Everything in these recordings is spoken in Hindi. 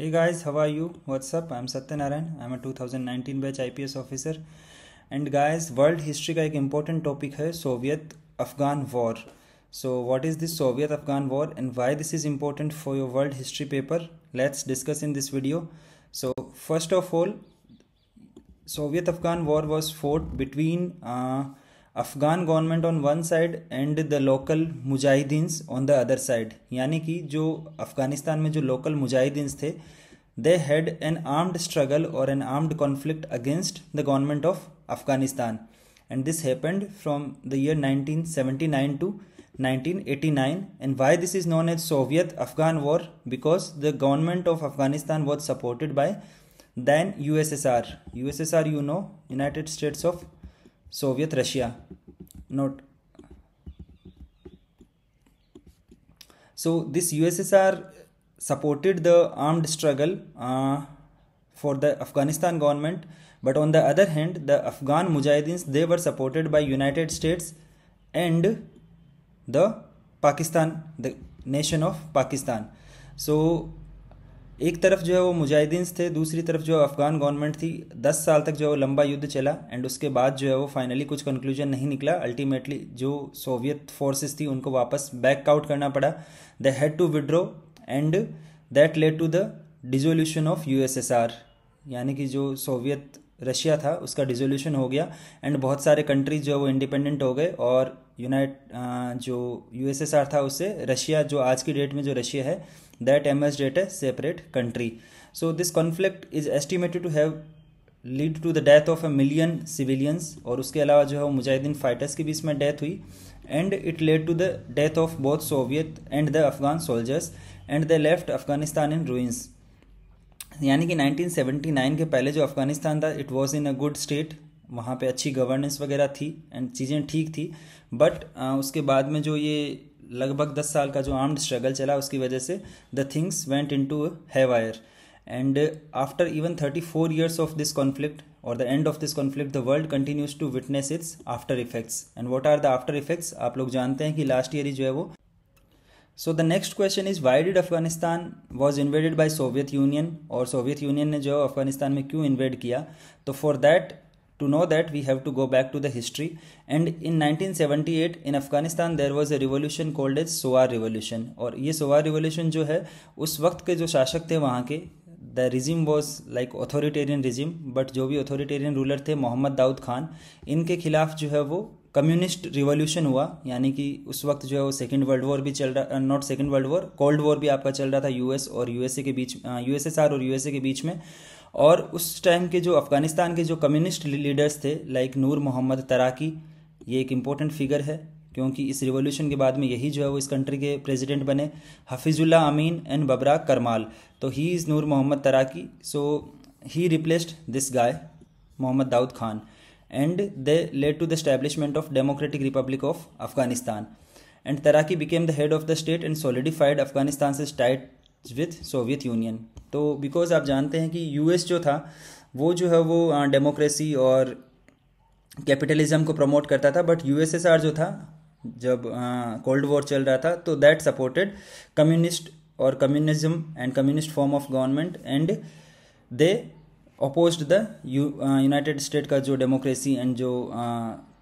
Hey Hey guys, how are you? What's up? I'm Satyanarayan. I'm a 2019 batch IPS officer and guys world history का एक इम्पोर्टेंट टॉपिक है Soviet Afghan war so what is this Soviet Afghan war and why this is important for your world history paper let's discuss in this video so first of all Soviet Afghan war was fought between Afghan government on one side and the local mujahideens on the other side यानी कि जो अफ़गानिस्तान में जो लोकल मुजाहिदीन्स थे they had an armed struggle और an armed conflict against the government of Afghanistan and this happened from the year 1979 to 1989 and why this is known as soviet afghan war because the government of afghanistan was supported by then ussr ussr you know united states of Soviet Russia. Note. So this USSR supported the armed struggle uh, for the Afghanistan government, but on the other hand, the Afghan Mujahideens they were supported by United States and the Pakistan, the nation of Pakistan. So एक तरफ जो है वो मुजाहिदीन थे दूसरी तरफ जो अफ़गान गवर्नमेंट थी दस साल तक जो है वो लंबा युद्ध चला एंड उसके बाद जो है वो फाइनली कुछ कंक्लूजन नहीं निकला अल्टीमेटली जो सोवियत फोर्सेस थी उनको वापस बैक आउट करना पड़ा they had to withdraw and that led to the dissolution of U यानी कि जो सोवियत रशिया था उसका डिजोल्यूशन हो गया एंड बहुत सारे कंट्रीज जो है वो इंडिपेंडेंट हो गए और यूनाइट जो यूएसएसआर था उससे रशिया जो आज की डेट में जो रशिया है that is date a separate country so this conflict is estimated to have lead to the death of a million civilians और उसके अलावा जो है वो मुजाहिदीन फाइटर्स के बीच में डेथ हुई and it led to the death of both Soviet and the Afghan soldiers and they left Afghanistan in ruins यानी कि 1979 के पहले जो अफगानिस्तान था it was in a good state वहाँ पे अच्छी गवर्नेंस वगैरह थी एंड चीज़ें ठीक थी बट उसके बाद में जो ये लगभग दस साल का जो आर्म्ड स्ट्रगल चला उसकी वजह से the things went in to haywire and after even thirty four years of this conflict और the end of this conflict the world continues to witness its after effects and what are the after effects आप लोग जानते हैं कि लास्ट ईयर ही जो है वो so the next question is why did Afghanistan was invaded by Soviet Union और सोवियत यूनियन ने जो अफगानिस्तान में क्यों इन्वेड किया तो for that To know that, we have to go back to the history. And in 1978 in Afghanistan there was a revolution called as Saur revolution और ये सोवार रिवोल्यूशन जो है उस वक्त के जो शासक थे वहाँ के the regime was like authoritarian regime but जो भी अथॉरिटेरियन रूलर थे मोहम्मद दाऊद खान इनके खिलाफ जो है वो कम्युनिस्ट रिवॉल्यूशन हुआ यानी कि उस वक्त जो है वो सेकेंड वर्ल्ड वॉर भी चल रहा not second world war cold war भी आपका चल रहा था यूएस और यूएसए के बीच यूएसएसआर हाँ, और यूएसए के बीच में और उस टाइम के जो अफ़गानिस्तान के जो कम्युनिस्ट लीडर्स थे लाइक नूर मोहम्मद तराकी ये एक इम्पोर्टेंट फिगर है क्योंकि इस रिवॉल्यूशन के बाद में यही जो है वो इस कंट्री के प्रेसिडेंट बने हफीज़ुल्ला अमीन एंड बबरा करमाल तो he is Nur Mohammad Taraki so he replaced this guy Mohammad Daoud Khan and they led to the establishment of democratic republic of Afghanistan and Taraki became the head of the state and solidified Afghanistan से स्टाइट विथ सोवियत यूनियन तो बिकॉज आप जानते हैं कि यू एस जो था वो जो है वो डेमोक्रेसी और कैपिटलिज्म को प्रमोट करता था but U S S R जो था जब कोल्ड वॉर चल रहा था तो दैट सपोर्टेड कम्युनिस्ट और communism and communist form of government and they opposed the United State का जो डेमोक्रेसी एंड जो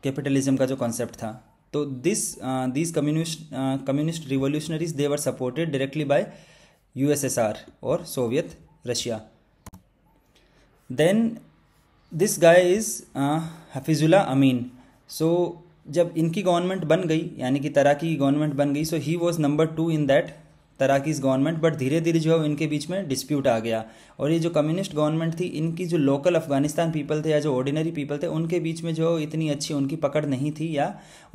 कैपिटलिज्म uh, का जो कॉन्सेप्ट था तो this this communist communist revolutionaries they were supported directly by USSR और Soviet Russia then this guy is Hafizullah Amin so जब इनकी गवर्नमेंट बन गई यानी कि तराकी की गवर्नमेंट बन गई so he was number two in that Taraki's government but धीरे धीरे जो है इनके बीच में डिस्प्यूट आ गया और ये जो कम्युनिस्ट गवर्नमेंट थी इनकी जो लोकल अफगानिस्तान पीपल थे या जो ऑर्डिनरी पीपल थे उनके बीच में जो इतनी अच्छी उनकी पकड़ नहीं थी या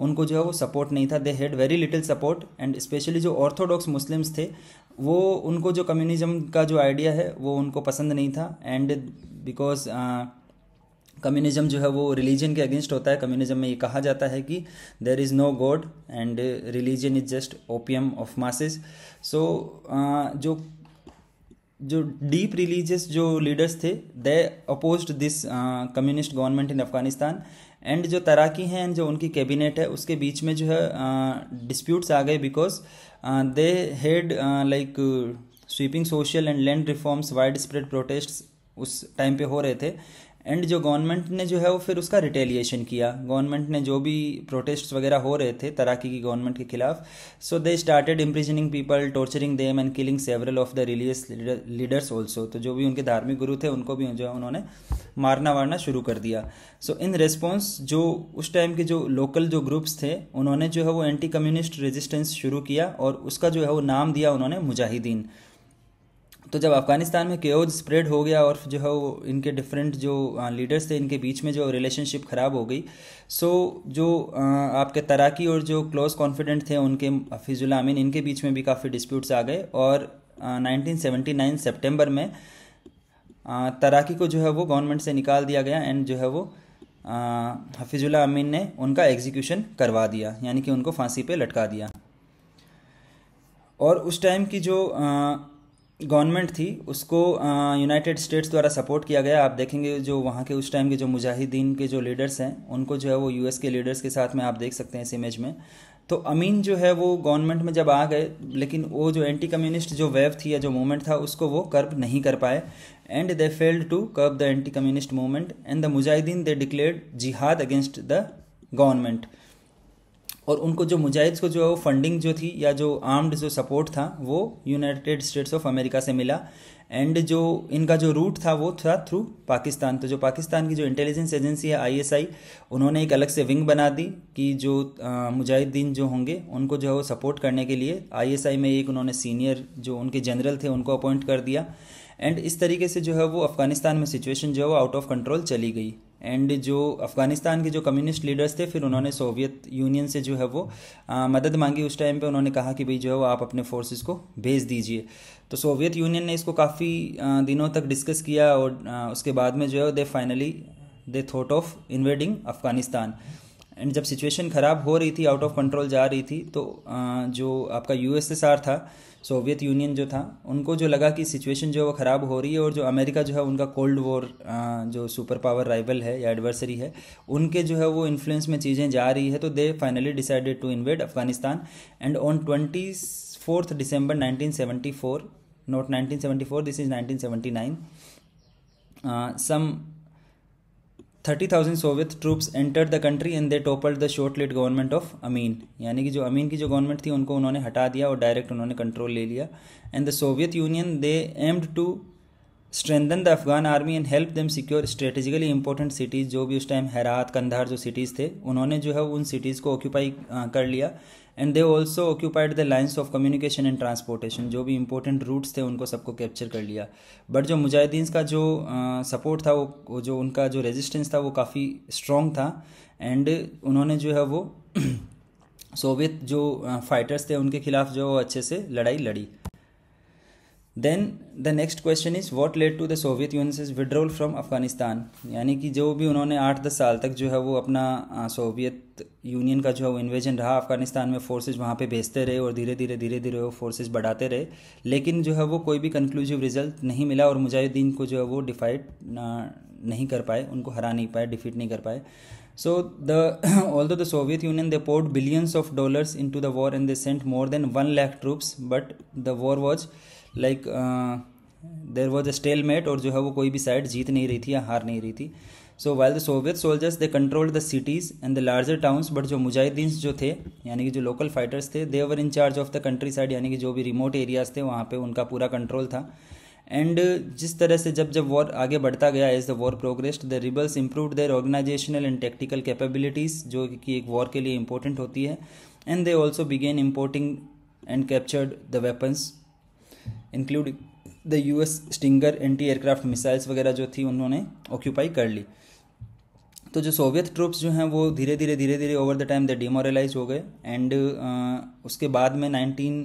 उनको जो है वो सपोर्ट नहीं था they had very little support and specially जो ऑर्थोडॉक्स मुस्लिम्स थे वो उनको जो कम्युनिज्म का जो आइडिया है वो उनको पसंद नहीं था एंड बिकॉज कम्युनिज्म जो है वो रिलीजन के अगेंस्ट होता है कम्युनिज्म में ये कहा जाता है कि there is no god and religion is just opium of masses so जो जो डीप रिलीजियस जो लीडर्स थे they oppose this communist government in Afghanistan and जो तैराकी हैं एंड जो उनकी कैबिनेट है उसके बीच में जो है डिस्प्यूट्स uh, आ गए because they had like sweeping social and land reforms widespread protest उस टाइम पे हो रहे थे एंड जो गवर्नमेंट ने जो है वो फिर उसका रिटेलिएशन किया गवर्नमेंट ने जो भी प्रोटेस्ट वगैरह हो रहे थे तराकी की गवर्नमेंट के खिलाफ so they started imprisoning people torturing them and killing several of the religious leaders also तो जो भी उनके धार्मिक गुरु थे उनको भी जो है उन्होंने मारना वारना शुरू कर दिया सो इन रेस्पॉन्स जो उस टाइम के जो लोकल जो ग्रुप्स थे उन्होंने जो है वो एंटी कम्युनिस्ट रेजिस्टेंस शुरू किया और उसका जो है वो नाम दिया उन्होंने मुजाहिदीन तो जब अफगानिस्तान में क्योज स्प्रेड हो गया और जो है वो इनके डिफरेंट जो लीडर्स थे इनके बीच में जो रिलेशनशिप ख़राब हो गई सो जो आपके तैराकी और जो क्लोज कॉन्फिडेंट थे उनके हफीज़ुल आमीन इनके बीच में भी काफ़ी डिस्प्यूट्स आ गए और 1979 सितंबर में तैराकी को जो है वो गवर्नमेंट से निकाल दिया गया एंड जो है वो हफीज़ुल्ला अमीन ने उनका एग्जीक्यूशन करवा दिया यानी कि उनको फांसी पे लटका दिया और उस टाइम की जो आ, गवर्नमेंट थी उसको यूनाइटेड स्टेट्स द्वारा सपोर्ट किया गया आप देखेंगे जो वहाँ के उस टाइम के जो मुजाहिदीन के जो लीडर्स हैं उनको जो है वो यूएस के लीडर्स के साथ में आप देख सकते हैं इस इमेज में तो अमीन जो है वो गवर्नमेंट में जब आ गए लेकिन वो जो एंटी कम्युनिस्ट जो वेव थी या जो मूवमेंट था उसको वो कर्ब नहीं कर पाए and they failed to curb the anti communist movement and the mujahideen they declared jihad against the government और उनको जो मुजाहिद को जो है वो फंडिंग जो थी या जो आर्म्ड जो सपोर्ट था वो यूनाइटेड स्टेट्स ऑफ अमेरिका से मिला एंड जो इनका जो रूट था वो था थ्रू पाकिस्तान तो जो पाकिस्तान की जो इंटेलिजेंस एजेंसी है आईएसआई उन्होंने एक अलग से विंग बना दी कि जो मुजाहिदीन जो होंगे उनको जो है वो सपोर्ट करने के लिए आईएसआई में एक उन्होंने सीनियर जो उनके जनरल थे उनको अपॉइंट कर दिया एंड इस तरीके से जो है वो अफ़गानिस्तान में सिचुएशन जो है वो आउट ऑफ कंट्रोल चली गई एंड जो अफ़गानिस्तान के जो कम्युनिस्ट लीडर्स थे फिर उन्होंने सोवियत यूनियन से जो है वो आ, मदद मांगी उस टाइम पे उन्होंने कहा कि भाई जो है वो आप अपने फोर्सेस को भेज दीजिए तो सोवियत यूनियन ने इसको काफ़ी काफ़ी दिनों तक डिस्कस किया और उसके बाद में जो है they finally they thought of invading Afghanistan and जब सिचुएशन ख़राब हो रही थी आउट ऑफ कंट्रोल जा रही थी तो जो आपका यू था सोवियत यूनियन जो था उनको जो लगा कि सिचुएशन जो है वो ख़राब हो रही है और जो अमेरिका जो है उनका कोल्ड वॉर जो सुपर पावर राइवल है या एडवर्सरी है उनके जो है वो इन्फ्लुएंस में चीज़ें जा रही है तो they finally decided to invade Afghanistan and on twenty fourth December 1974 not 1974 this is 1979 some thirty thousand Soviet troops enter the country and they topple the short lived government of Amin यानी कि जो अमीन की जो गवर्नमेंट थी उनको उन्होंने हटा दिया और डायरेक्ट उन्होंने कंट्रोल ले लिया and the Soviet Union they aimed to strengthen the Afghan army and help them secure strategically important cities जो भी उस टाइम हैरात कंधार जो सिटीज़ थे उन्होंने जो है उन सिटीज़ को ऑक्यूपाई uh, कर लिया and they also occupied the lines of communication and transportation जो भी इंपॉर्टेंट रूट्स थे उनको सबको कैप्चर कर लिया बट जो मुजाहिदीन का जो सपोर्ट था वो जो उनका जो रेजिस्टेंस था वो काफ़ी स्ट्रॉन्ग था एंड उन्होंने जो है वो सोवियत जो फाइटर्स थे उनके खिलाफ जो अच्छे से लड़ाई लड़ी then the next question is what led to the Soviet Union is withdrawal from Afghanistan यानी कि जो भी उन्होंने आठ दस साल तक जो है वो अपना सोवियत यूनियन का जो है वो इन्वेजन रहा अफगानिस्तान में फोर्सेज वहाँ पे भेजते रहे और धीरे धीरे धीरे धीरे वो फोर्सेज बढ़ाते रहे लेकिन जो है वो कोई भी कंक्लूसिव रिजल्ट नहीं मिला और मुजाहिदीन को जो है वो डिफाइट नहीं कर पाए उनको हरा नहीं पाए डिफीट नहीं कर पाए So the the Soviet Union they they billions of dollars into the war in they sent more than one lakh troops but the war was like there was a stalemate और जो है वो कोई भी साइड जीत नहीं रही थी या हार नहीं रही थी so while the Soviet soldiers they control the cities and the larger towns but जो मुजाहिदीन जो थे यानी कि जो लोकल फाइटर्स थे they were in charge of the countryside यानी कि जो भी रिमोट एरियाज़ थे वहाँ पर उनका पूरा कंट्रोल था एंड जिस तरह से जब जब वॉर आगे बढ़ता गया as the war progressed the rebels improve their organisational and tactical capabilities जो कि एक वॉर के लिए इंपॉर्टेंट होती है and they also began importing and captured the weapons include the US stinger anti aircraft missiles वगैरह जो थी उन्होंने ऑक्यूपाई कर ली तो जो सोवियत ट्रूप्स जो हैं वो धीरे धीरे धीरे धीरे over the time the demoralise हो गए एंड उसके बाद में नाइनटीन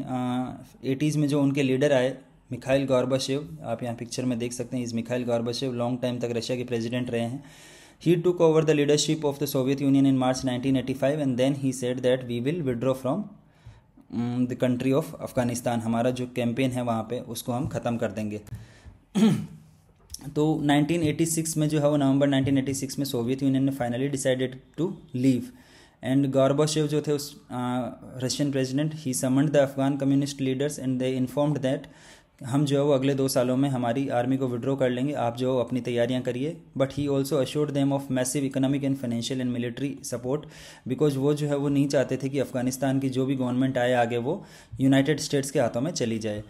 एटीज़ में जो उनके लीडर आए मिखाइल गौरबाशेव आप यहाँ पिक्चर में देख सकते हैं इस मिखाइल गौरबाशेव लॉन्ग टाइम तक रशिया के प्रेसिडेंट रहे हैं over the leadership of the Soviet Union in March nineteen march 1985 and then he said that we will withdraw from the country of Afghanistan हमारा जो कैंपेन है वहाँ पे उसको हम ख़त्म कर देंगे तो 1986 में जो है वो नवंबर 1986 में सोवियत यूनियन ने finally decided to leave and Gorbachev जो थे उस Russian president he summoned the Afghan communist leaders and they informed that हम जो है वो अगले दो सालों में हमारी आर्मी को विड्रॉ कर लेंगे आप जो अपनी तैयारियां करिए but he also assured them of massive economic and financial and military support because वो जो है वो नहीं चाहते थे कि अफगानिस्तान की जो भी गवर्नमेंट आए आगे वो यूनाइटेड स्टेट्स के हाथों में चली जाए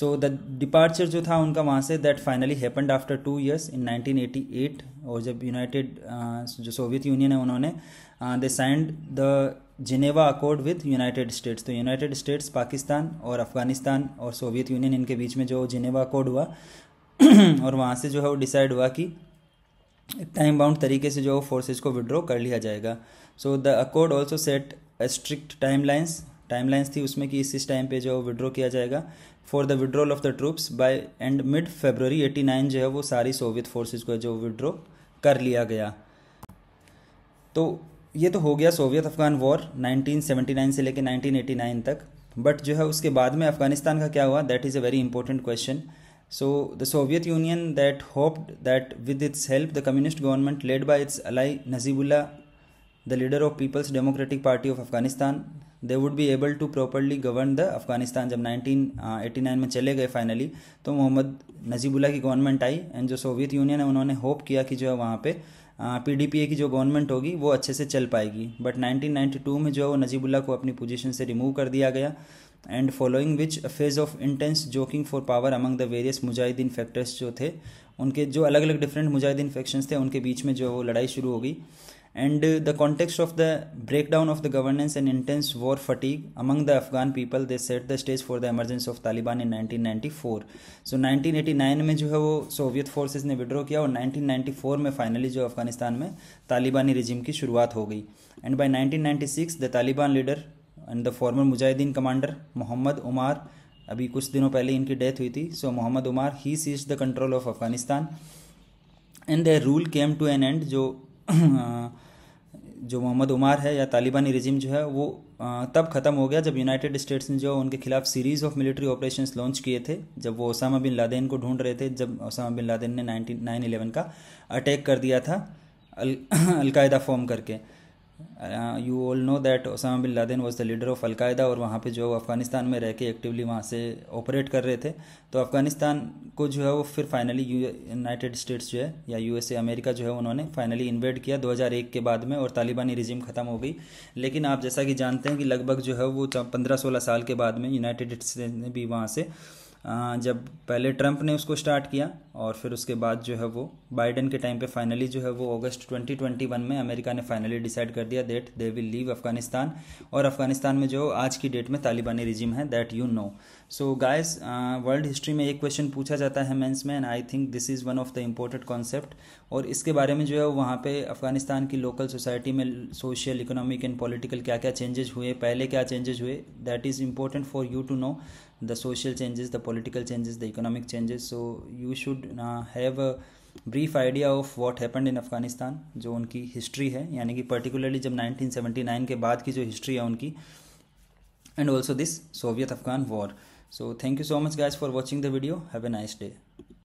सो द डिपार्चर जो था उनका वहाँ से that finally happened after two years in 1988 और जब यूनाइटेड जो सोवियत यूनियन है उन्होंने they signed the Geneva accord with United States तो यूनाइटेड स्टेट्स पाकिस्तान और अफ़गानिस्तान और सोवियत यूनियन इनके बीच में जो जिनेवा अकॉर्ड हुआ और वहाँ से जो है वो डिसाइड हुआ कि टाइम बाउंड तरीके से जो फोर्सेज को विड्रॉ कर लिया जाएगा so the accord also set strict timelines timelines थी उसमें कि इस इस टाइम पे जो है विड्रॉ किया जाएगा for the withdrawal of the troops by end mid February nine जो है वो सारी सोवियत फोर्सेज को जो विड्रॉ कर लिया गया तो ये तो हो गया सोवियत अफगान वॉर 1979 से लेकर 1989 तक बट जो है उसके बाद में अफगानिस्तान का क्या हुआ that is a very important question so the Soviet Union that hoped that with its help the communist government led by its ally Najibullah the leader of People's Democratic Party of Afghanistan they would be able to properly govern the Afghanistan जब 1989 में चले गए फाइनली तो मोहम्मद नजीबुल्ला की गवर्नमेंट आई एंड जो सोवियत यूनियन है उन्होंने होप किया कि जो है वहाँ पर पीडीपीए की जो गवर्नमेंट होगी वो अच्छे से चल पाएगी बट 1992 में जो है वो नजीबुल्ला को अपनी पोजीशन से रिमूव कर दिया गया and following which phase of intense jockeying for power among the various mujahideen factors जो थे उनके जो अलग अलग डिफरेंट मुजाहिदीन फैक्शंस थे उनके बीच में जो वो लड़ाई शुरू हो गई and uh, the context of the breakdown of the governance and intense war fatigue among the afghan people they set the stage for the emergence of taliban in 1994 so 1989 में जो है वो सोवियत फोर्सेस ने विड्रॉ किया और 1994 में फाइनली जो अफगानिस्तान में तालिबानी रिजिम की शुरुआत हो गई and by 1996 the Taliban leader and the former mujahideen commander Mohammad Omar अभी कुछ दिनों पहले इनकी डेथ हुई थी so Mohammad Omar he seized the control of Afghanistan and the rule came to an end जो जो मोहम्मद उमर है या तालिबानी रिजिम जो है वो तब ख़त्म हो गया जब यूनाइटेड स्टेट्स ने जो उनके खिलाफ series of military operations launch किए थे जब वो ओसामा बिन लादेन को ढूंढ रहे थे जब ओसामा बिन लादेन ने नाइनटीन नाइन इलेवन का अटैक कर दिया था अल अलकायदा फॉर्म करके you all know that Osama bin Laden was the leader of al Qaeda और वहाँ पे जो अफ़गानिस्तान में रह के एक्टिवली वहाँ से ऑपरेट कर रहे थे तो अफ़गानिस्तान को जो है वो फिर फाइनली यूनाइटेड स्टेट्स जो है या ए अमेरिका जो है उन्होंने फाइनली इन्वेट किया 2001 के बाद में और तालिबानी रिजिम ख़त्म हो गई लेकिन आप जैसा कि जानते हैं कि लगभग जो है वो पंद्रह सोलह साल के बाद में यूनाइटेड स्टेट्स ने भी वहाँ से जब पहले ट्रंप ने उसको स्टार्ट किया और फिर उसके बाद जो है वो बाइडन के टाइम पे फाइनली जो है वो अगस्त 2021 में अमेरिका ने फाइनली डिसाइड कर दिया that they will leave Afghanistan और अफगानिस्तान में जो आज की डेट में तालिबानी रिजिम है that you know so guys world history में एक क्वेश्चन पूछा जाता है मेंस में and I think this is one of the important concept और इसके बारे में जो है वहाँ पे अफगानिस्तान की लोकल सोसाइटी में सोशल इकोनॉमिक एंड पॉलिटिकल क्या क्या चेंजेस हुए पहले क्या चेंजेज हुए that is important for you to know the social changes the political changes the economic changes so you should have a brief idea of what happened in Afghanistan जो उनकी हिस्ट्री है यानी कि पर्टिकुलरली जब 1979 के बाद की जो हिस्ट्री है उनकी and also this Soviet Afghan war so thank you so much guys for watching the video have a nice day